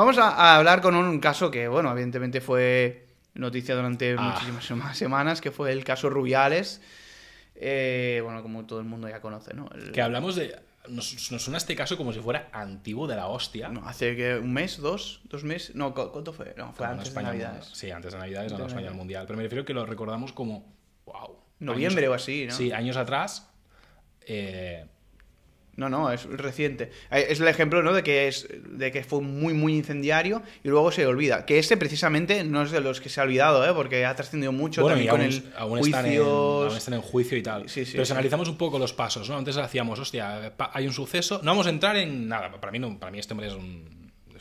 Vamos a, hablar con un caso que, bueno, evidentemente fue noticia durante ah. muchísimas semanas, que fue el caso Rubiales. Eh, bueno, como todo el mundo ya conoce, ¿no? Que hablamos de... Nos, suena este caso como si fuera antiguo de la hostia. No, hace que un mes, dos, dos meses. No, ¿cuánto fue? No, fue antes de Navidades. Sí, antes de Navidades, antes no, España Mundial. Pero me refiero que lo recordamos como. ¡Wow! Noviembre o así, ¿no? Sí, años atrás. Eh, no, no, es reciente. Eh, es el ejemplo, ¿no? De que, es, de que fue muy, muy incendiario y luego se olvida. Que ese, precisamente no es de los que se ha olvidado, ¿eh? Porque ha trascendido mucho bueno, también aún, con el aún están, en, juicio y tal. Pero analizamos un poco los pasos, ¿no? Antes hacíamos, hostia, hay un suceso. No vamos a entrar en nada. Para mí, no, para mí este hombre es un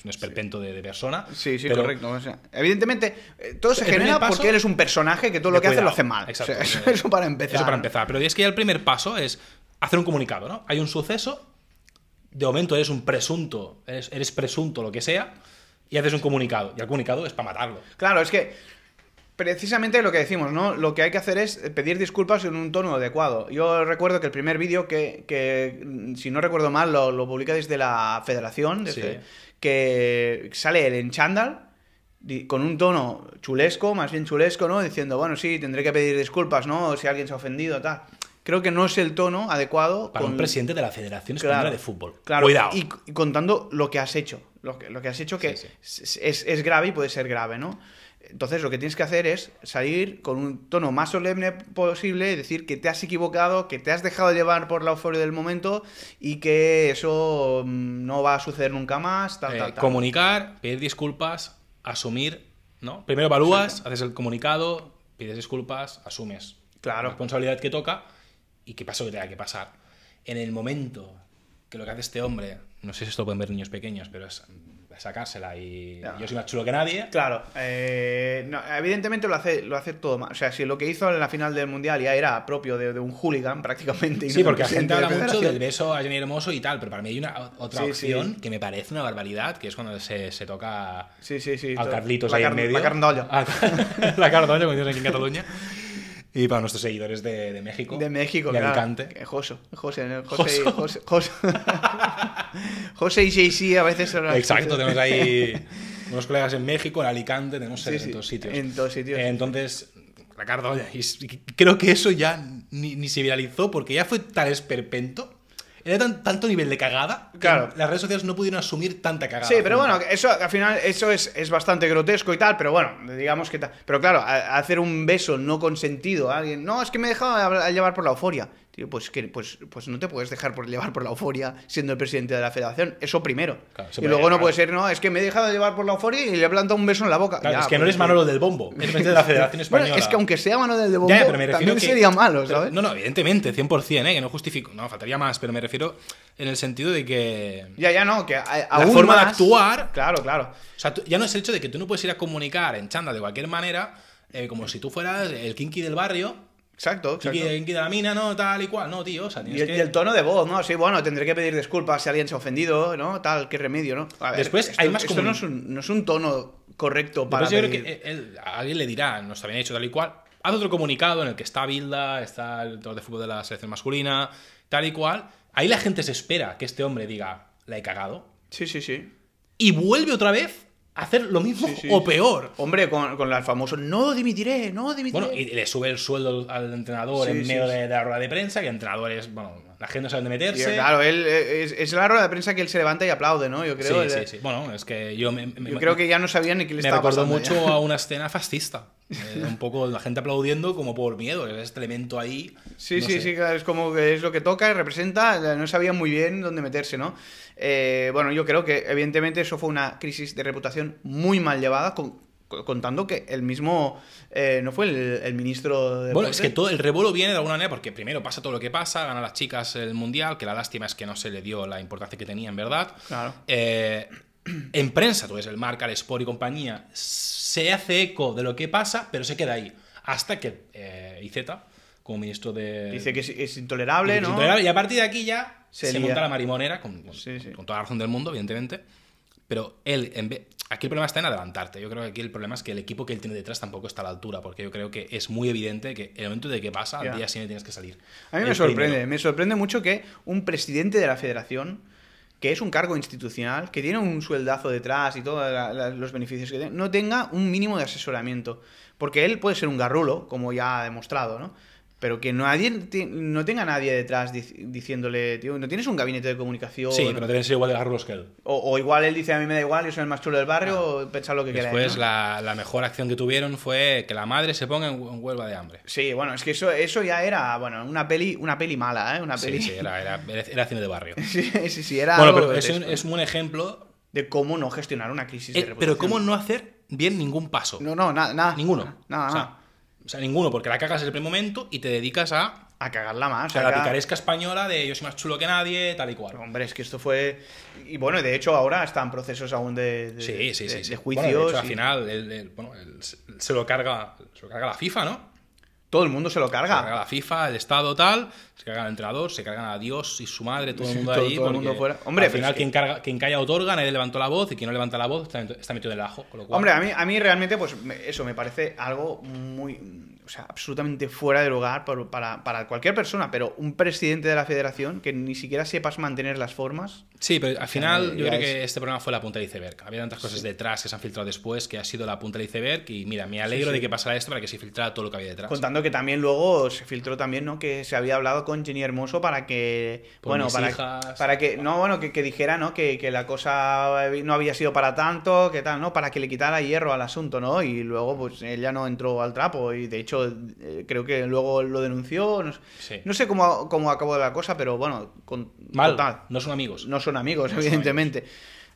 esperpento de, persona. Sí, sí, correcto. evidentemente, eh, todo se genera porque él es un personaje que todo lo que hace lo hace mal. eso, para empezar. Eso para empezar. Pero es que ya el primer paso es hacer un comunicado, ¿no? Hay un suceso, de momento eres un presunto, eres, presunto lo que sea, y haces un comunicado. Y el comunicado es para matarlo. Claro, es que precisamente lo que decimos, ¿no? Lo que hay que hacer es pedir disculpas en un tono adecuado. Yo recuerdo que el primer vídeo que, si no recuerdo mal, lo, lo publica desde la federación, que sale el en con un tono chulesco, más bien chulesco, ¿no? Diciendo, bueno, sí, tendré que pedir disculpas, ¿no? Si alguien se ha ofendido, tal creo que no es el tono adecuado para un presidente de la Federación Española de Fútbol. Claro, Cuidado. Y, contando lo que has hecho, lo que, lo que has hecho que Es, grave y puede ser grave, ¿no? Entonces lo que tienes que hacer es salir con un tono más solemne posible y decir que te has equivocado, que te has dejado llevar por la euforia del momento y que eso mm, no va a suceder nunca más. Eh, comunicar, pedir disculpas, asumir, ¿no? Primero evalúas, haces el comunicado, pides disculpas, asumes claro. la responsabilidad que toca y qué pasó que tenga que pasar. En el momento que lo que hace este hombre, no sé si esto lo pueden ver niños pequeños, pero es sacársela y yo soy más chulo que nadie. Claro, eh, evidentemente lo hace, lo hace todo más O sea, si lo que hizo en la final del Mundial ya era propio de, un hooligan prácticamente. sí, porque la gente habla mucho del beso a Jenny Hermoso y tal, pero para mí hay una otra opción que me parece una barbaridad, que es cuando se, se toca al Carlitos ahí en medio. La Carndolla. la Carndolla, como dicen aquí en Cataluña. Y para nuestros seguidores de, de México. De México, Alicante. José, José, José, José, José y JC a veces son Exacto, tenemos ahí unos colegas en México, en Alicante, tenemos en todos sitios. En todos sitios. Entonces, Ricardo, creo que eso ya ni, ni se viralizó porque ya fue tal esperpento era tan, tanto nivel de cagada claro. las redes sociales no pudieron asumir tanta cagada. Sí, pero bueno, eso al final eso es, bastante grotesco y tal, pero bueno, digamos que tal. Pero claro, hacer un beso no consentido a alguien. No, es que me he dejado llevar por la euforia tío, pues, que, pues, pues no te puedes dejar por llevar por la euforia siendo el presidente de la federación. Eso primero. y luego no puede ser, no, es que me he dejado llevar por la euforia y le he plantado un beso en la boca. es que no pues eres Manolo del Bombo, es de la Federación Española. es que aunque sea Manolo del Bombo, ya, pero que, sería malo, ¿sabes? no, no, evidentemente, 100%, ¿eh? que no justifico, no, faltaría más, pero me refiero en el sentido de que... Ya, ya, no, que a, La forma de actuar... Claro, claro. O sea, ya no es el hecho de que tú no puedes ir a comunicar en chanda de cualquier manera... Eh, como si tú fueras el kinky del barrio Exacto, Y en mina, no, tal y cual. No, tío, y, el, tono de voz, ¿no? Sí, bueno, tendré que pedir disculpas si alguien se ha ofendido, ¿no? Tal, qué remedio, ¿no? A ver, Después hay más esto no, es un, tono correcto para. Después creo que alguien le dirá, no está bien hecho, tal y cual. Haz otro comunicado en el que está Bilda, está el torneo de fútbol de la selección masculina, tal y cual. Ahí la gente se espera que este hombre diga, la he cagado. Sí, sí, sí. Y vuelve otra vez hacer lo mismo o peor. Hombre, con, con el famoso no dimitiré, no dimitiré. Bueno, y le sube el sueldo al entrenador en medio de, la rueda de prensa, que el entrenador es, la gente no sabe dónde meterse. claro, él, eh, es, la rueda de prensa que él se levanta y aplaude, ¿no? Yo creo. Sí, sí, sí. Bueno, es que yo me, Yo creo que ya no sabía ni qué le estaba pasando. Me mucho a una escena fascista. Eh, un poco la gente aplaudiendo como por miedo, este elemento ahí. Sí, sí, sí, es como que es lo que toca, y representa, no sabía muy bien dónde meterse, ¿no? Eh, bueno, yo creo que evidentemente eso fue una crisis de reputación muy mal llevada, contando que el mismo eh, no fue el, ministro de bueno es que todo el revuelo viene de alguna manera porque primero pasa todo lo que pasa gana las chicas el mundial que la lástima es que no se le dio la importancia que tenía en verdad claro. Eh, en prensa tú ves el marca el sport y compañía se hace eco de lo que pasa pero se queda ahí hasta que eh, IZ como ministro de dice que es, intolerable no y a partir de aquí ya se monta la marimonera con, con, con toda la razón del mundo evidentemente pero él, en vez... aquí el problema está en adelantarte. Yo creo que aquí el problema es que el equipo que él tiene detrás tampoco está a la altura, porque yo creo que es muy evidente que el momento de que pasa, al día siguiente tienes que salir. A mí me sorprende, me sorprende mucho que un presidente de la federación, que es un cargo institucional, que tiene un sueldazo detrás y todos los beneficios que tiene, no tenga un mínimo de asesoramiento. Porque él puede ser un garrulo, como ya ha demostrado, ¿no? pero que nadie no tenga nadie detrás diciéndole, tío, no tienes un gabinete de comunicación. Sí, pero tenés igual de garros que él. O, igual él dice, a mí me da igual, yo soy el más chulo del barrio, ah. lo que quieras. Después, la, mejor acción que tuvieron fue que la madre se ponga en, huelva huelga de hambre. Sí, bueno, es que eso, eso ya era, bueno, una peli, una peli mala, ¿eh? sí, Sí, era, era, cine de barrio. sí, sí, sí, era. Bueno, pero es un, es un, ejemplo. De cómo no gestionar una crisis de eh, reputación. Pero cómo no hacer bien ningún paso. No, no, nada. Ninguno. Nada, o sea, ninguno, porque la cagas en el primer momento y te dedicas a a cagarla más. O sea, la picaresca española de yo soy más chulo que nadie, tal y cual. Hombre, es que esto fue. Y bueno, de hecho, ahora están procesos aún de, de, juicios. al final, bueno, se, lo carga, se lo carga la FIFA, ¿no? todo el mundo se lo carga. Se carga la FIFA, el Estado, tal, se cargan el entrenador, se cargan a Dios y su madre, todo el mundo ahí. todo, el mundo fuera. Hombre, al final, quien, carga, calla otorga, nadie levantó la voz y quien no levanta la voz está, metido en el ajo. Hombre, a mí, a mí realmente, pues eso me parece algo muy o sea, absolutamente fuera de lugar para, cualquier persona, pero un presidente de la federación que ni siquiera sepas mantener las formas. Sí, pero al final yo creo que este programa fue la punta del iceberg. Había tantas cosas detrás que se han filtrado después que ha sido la punta del iceberg y mira, me alegro de que pasara esto para que se filtrara todo lo que había detrás. Contando que también luego se filtró también, ¿no? Que se había hablado con Jenny Hermoso para que, bueno, para, que, no, bueno, que, dijera, ¿no? Que, la cosa no había sido para tanto, que tal, ¿no? Para que le quitara hierro al asunto, ¿no? Y luego pues ella no entró al trapo y de hecho eh, creo que luego lo denunció. No, sé cómo, cómo, acabó la cosa, pero bueno, con, mal. no son amigos. No son amigos, evidentemente.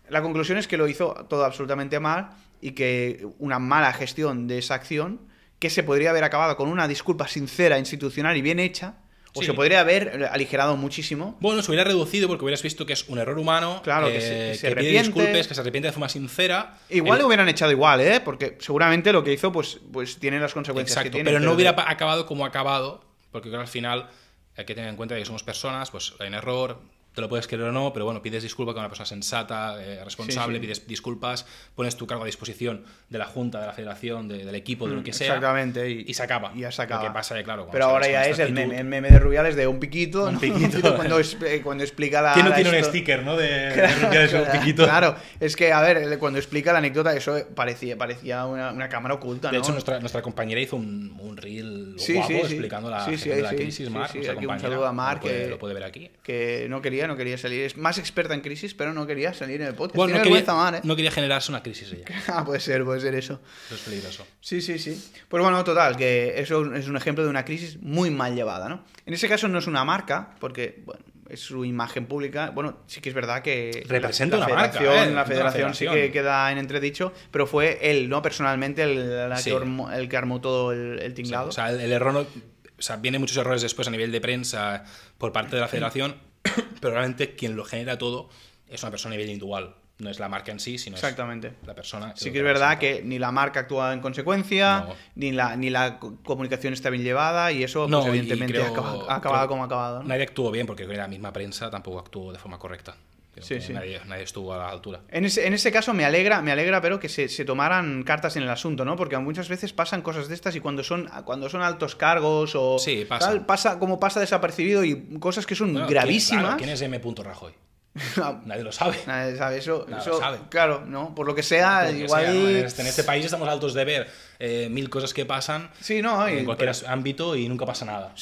La conclusión es que lo hizo todo absolutamente mal y que una mala gestión de esa acción, que se podría haber acabado con una disculpa sincera, e institucional y bien hecha, o se podría haber eh, aligerado muchísimo. Bueno, se hubiera reducido porque hubieras visto que es un error humano. Claro, que, eh, se, arrepiente. que que se arrepiente de forma sincera. Igual lo hubieran echado igual, ¿eh? Porque seguramente lo que hizo, pues, pues tiene las consecuencias que tiene. Pero, pero no hubiera acabado como ha acabado, porque creo al final hay que tener en cuenta que somos personas, pues hay un error, te lo puedes creer o no, pero bueno, pides disculpas con una persona sensata, eh, responsable, pides disculpas, pones tu cargo a disposición de la Junta, de la Federación, del equipo, de lo mm, que sea. Exactamente. Y, se acaba. Y ya se acaba. Lo que pasa, claro. Pero ahora ya es el, meme, de Rubiales de un piquito. Un piquito. cuando, eh. cuando explica la. ¿Quién no tiene un sticker, no? De, claro, de Rubiales un piquito. Claro. Es que, a ver, cuando explica la anécdota, eso parecía, parecía una, una cámara oculta. De hecho, nuestra, nuestra compañera hizo un, un reel guapo explicando la, Sí sí crisis. Mar, un saludo a Mar. lo puede ver aquí. Que no quería no quería salir. Es más experta en crisis, pero no quería salir en el podcast. ¿eh? no quería, generarse una crisis ella. Ah, puede ser, puede ser eso. es peligroso. Sí, sí, sí. Pues bueno, total, que eso es un ejemplo de una crisis muy mal llevada, ¿no? En ese caso no es una marca, porque, es su imagen pública. Bueno, sí que es verdad que. Representa la, una federación, eh, La federación sí que queda en entredicho, pero fue él, ¿no? Personalmente, el, que, armó, el que armó todo el, tinglado. o sea, el, error. No, o sea, vienen muchos errores después a nivel de prensa por parte de la federación pero realmente quien lo genera todo es una persona nivel individual. No es la marca en sí, sino Exactamente. Es la persona. Sí que es verdad que ni la marca actúa en consecuencia, ni, la, ni la comunicación está bien llevada y eso, pues, evidentemente, ha acabado como ha acabado. Nadie actuó bien porque la misma prensa tampoco actuó de forma correcta. Nadie, estuvo a la altura. En ese, en ese caso me alegra, me alegra, pero que se, tomaran cartas en el asunto, ¿no? Porque muchas veces pasan cosas de estas y cuando son, cuando son altos cargos o Tal, pasa como pasa desapercibido y cosas que son gravísimas. ¿quién, es M. Rajoy? Nadie lo sabe. Nadie sabe eso. Claro, ¿no? Por lo que sea, igual. Este, en, este, país estamos altos de ver eh, mil cosas que pasan en cualquier ámbito y nunca pasa nada.